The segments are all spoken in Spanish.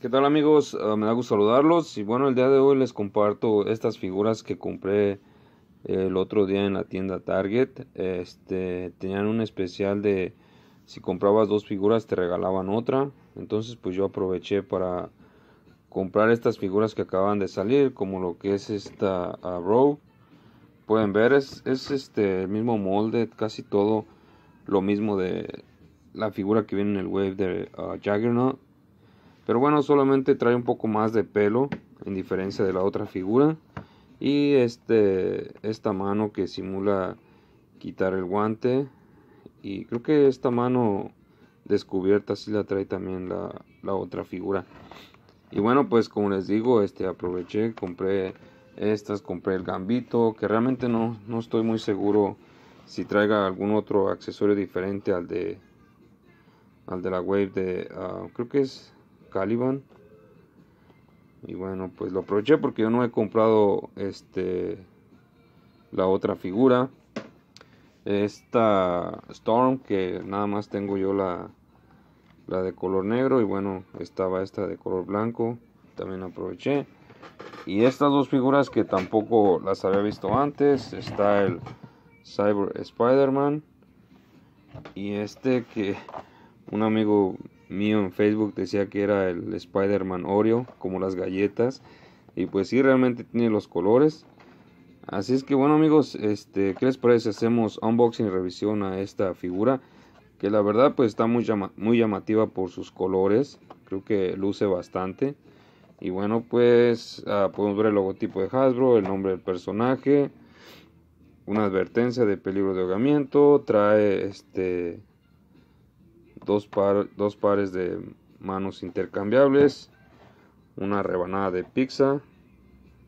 ¿Qué tal amigos? Ah, me da gusto saludarlos y bueno, el día de hoy les comparto estas figuras que compré eh, el otro día en la tienda Target. Este, tenían un especial de si comprabas dos figuras te regalaban otra. Entonces pues yo aproveché para comprar estas figuras que acaban de salir, como lo que es esta ah, row Pueden ver, es, este, el mismo molde, casi todo lo mismo de la figura que viene en el wave de ah, juggernaut pero bueno, solamente trae un poco más de pelo, en diferencia de la otra figura. Y este, esta mano que simula quitar el guante. Y creo que esta mano descubierta sí la trae también la, otra figura. Y bueno, pues como les digo, este aproveché, compré estas, compré el gambito, que realmente no, no estoy muy seguro si traiga algún otro accesorio diferente al de al de la wave de ah, creo que es Caliban. Y bueno, pues lo aproveché porque yo no he comprado este la otra figura. Esta Storm que nada más tengo yo la la de color negro y bueno, estaba esta de color blanco, también aproveché. Y estas dos figuras que tampoco las había visto antes, está el Cyber Spider-Man y este que un amigo mío en Facebook decía que era el Spider-Man Oreo, como las galletas. Y pues sí, realmente tiene los colores. Así es que bueno amigos, este, ¿qué les parece? Hacemos unboxing y revisión a esta figura. Que la verdad pues está muy, muy llamativa por sus colores. Creo que luce bastante. Y bueno pues ah, podemos ver el logotipo de Hasbro, el nombre del personaje. Una advertencia de peligro de ahogamiento. Trae este dos, pares de manos intercambiables, una rebanada de pizza,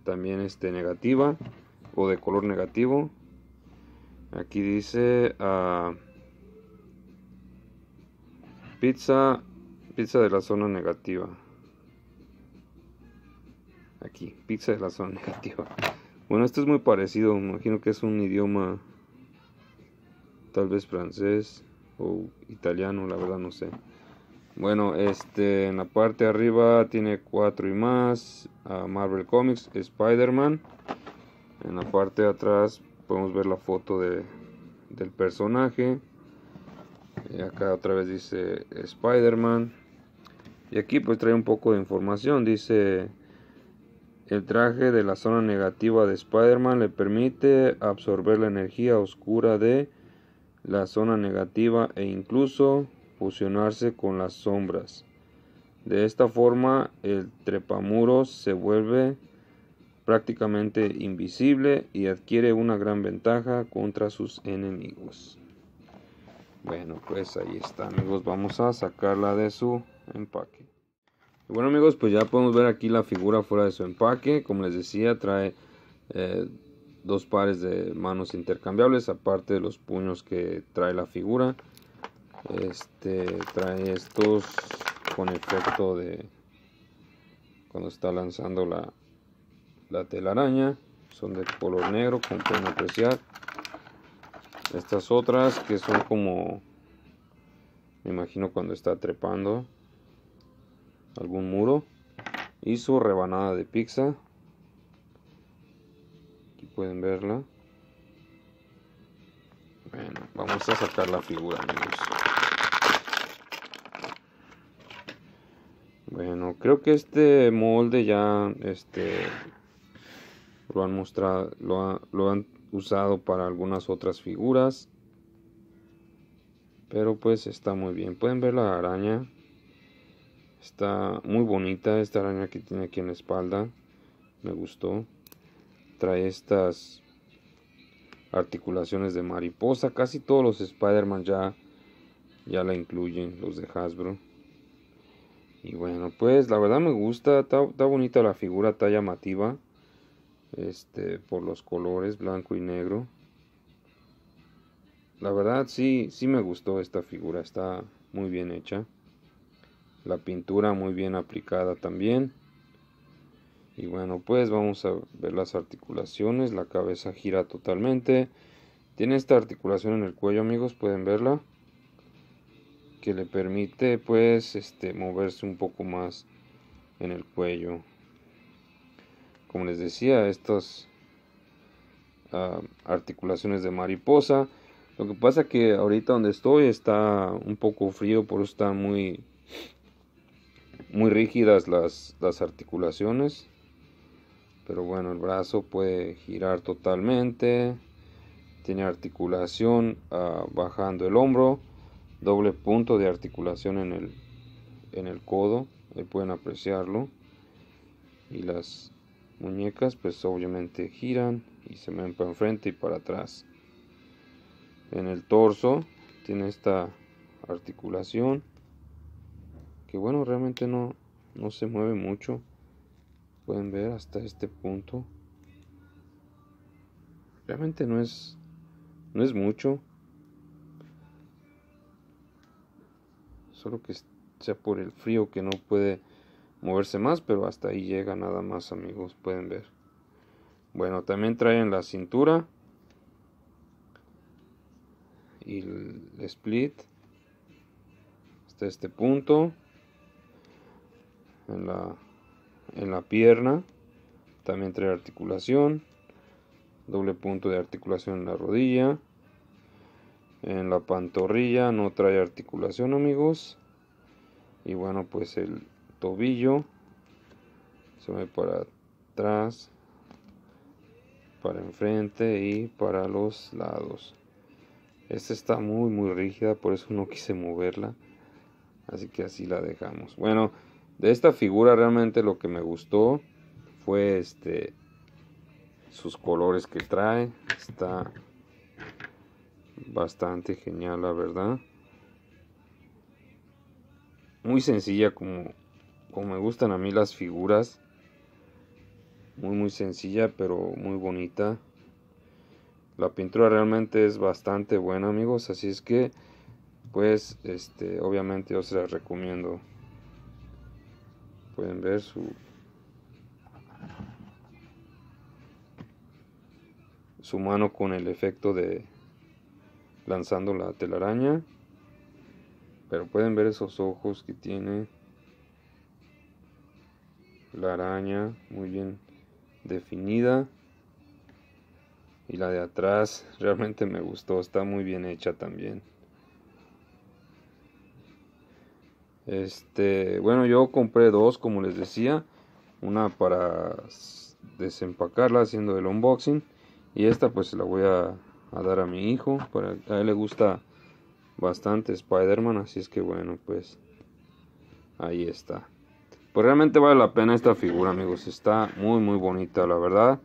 también este negativa o de color negativo. Aquí dice ah, pizza, pizza de la zona negativa. Aquí, pizza de la zona negativa. Bueno, esto es muy parecido, imagino que es un idioma tal vez francés o italiano, la verdad no sé. Bueno, este, en la parte de arriba tiene 4 y más, a Marvel Comics, Spider-Man. En la parte de atrás podemos ver la foto de, del personaje. Y acá otra vez dice Spider-Man. Y aquí pues trae un poco de información. Dice, el traje de la zona negativa de Spider-Man le permite absorber la energía oscura de la zona negativa e incluso fusionarse con las sombras. De esta forma el trepamuro se vuelve prácticamente invisible y adquiere una gran ventaja contra sus enemigos. Bueno, pues ahí está amigos, vamos a sacarla de su empaque. Bueno amigos, pues ya podemos ver aquí la figura fuera de su empaque. Como les decía, trae eh, dos pares de manos intercambiables aparte de los puños que trae la figura este trae estos con efecto de cuando está lanzando la, la telaraña son de color negro con pueden apreciar estas otras que son como me imagino cuando está trepando algún muro y su rebanada de pizza pueden verla. Bueno, vamos a sacar la figura, Bueno, creo que este molde ya este lo han mostrado, lo, lo han usado para algunas otras figuras. Pero pues está muy bien. Pueden ver la araña. Está muy bonita esta araña que tiene aquí en la espalda. Me gustó trae estas articulaciones de mariposa. Casi todos los Spider-Man ya, ya la incluyen, los de Hasbro. Y bueno, pues la verdad me gusta, está, bonita la figura, está llamativa. Este, por los colores blanco y negro. La verdad sí, sí me gustó esta figura, está muy bien hecha. La pintura muy bien aplicada también. Y bueno, pues vamos a ver las articulaciones. La cabeza gira totalmente. Tiene esta articulación en el cuello, amigos, pueden verla. Que le permite pues este moverse un poco más en el cuello. Como les decía, estas ah, articulaciones de mariposa. Lo que pasa que ahorita donde estoy está un poco frío, por eso están muy, muy rígidas las, las articulaciones pero bueno el brazo puede girar totalmente tiene articulación ah, bajando el hombro doble punto de articulación en el en el codo ahí pueden apreciarlo y las muñecas pues obviamente giran y se ven para enfrente y para atrás en el torso tiene esta articulación que bueno realmente no se mueve mucho pueden ver hasta este punto. Realmente no es, no es mucho. Solo que sea por el frío que no puede moverse más, pero hasta ahí llega nada más amigos, pueden ver. Bueno, también traen la cintura y el split hasta este punto en la en la pierna, también trae articulación, doble punto de articulación en la rodilla, en la pantorrilla no trae articulación amigos, y bueno pues el tobillo se ve para atrás, para enfrente y para los lados. Esta está muy muy rígida, por eso no quise moverla. Así que así la dejamos. Bueno, de esta figura realmente lo que me gustó fue este sus colores que trae. Está bastante genial, la verdad. Muy sencilla como, como me gustan a mí las figuras. Muy muy sencilla, pero muy bonita. La pintura realmente es bastante buena, amigos, así es que pues este obviamente yo se las recomiendo pueden ver su, mano con el efecto de lanzando la telaraña. Pero pueden ver esos ojos que tiene la araña muy bien definida. Y la de atrás realmente me gustó, está muy bien hecha también. Este, bueno, yo compré dos, como les decía, una para desempacarla haciendo el unboxing y esta pues la voy a, dar a mi hijo, para, a él le gusta bastante Spider-Man, así es que bueno, pues ahí está. Pues realmente vale la pena esta figura, amigos, está muy muy bonita, la verdad.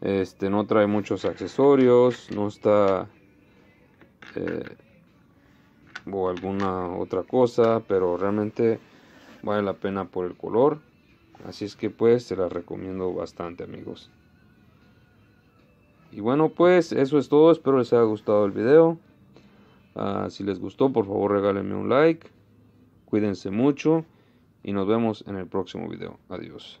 Este, no trae muchos accesorios, no está eh, o alguna otra cosa, pero realmente vale la pena por el color. Así es que pues se las recomiendo bastante amigos. Y bueno pues eso es todo, espero les haya gustado el video. Ah, si les gustó por favor regálenme un like, cuídense mucho y nos vemos en el próximo video. Adiós.